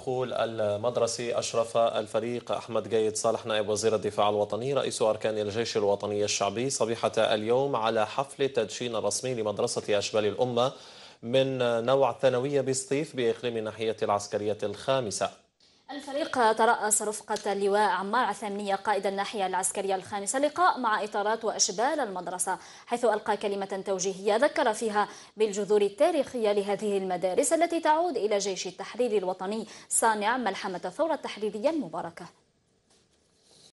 الدخول المدرسي أشرف الفريق أحمد جيد صالح نائب وزير الدفاع الوطني رئيس أركان الجيش الوطني الشعبي صبيحة اليوم على حفل التدشين الرسمي لمدرسة أشبال الأمة من نوع ثانوية بسطيف بإقليم الناحية العسكرية الخامسة الفريق ترأس رفقة اللواء عمار عثامنية قائد الناحية العسكرية الخامسة لقاء مع إطارات وأشبال المدرسة حيث ألقى كلمة توجيهية ذكر فيها بالجذور التاريخية لهذه المدارس التي تعود إلى جيش التحرير الوطني صانع ملحمة الثورة التحريرية المباركة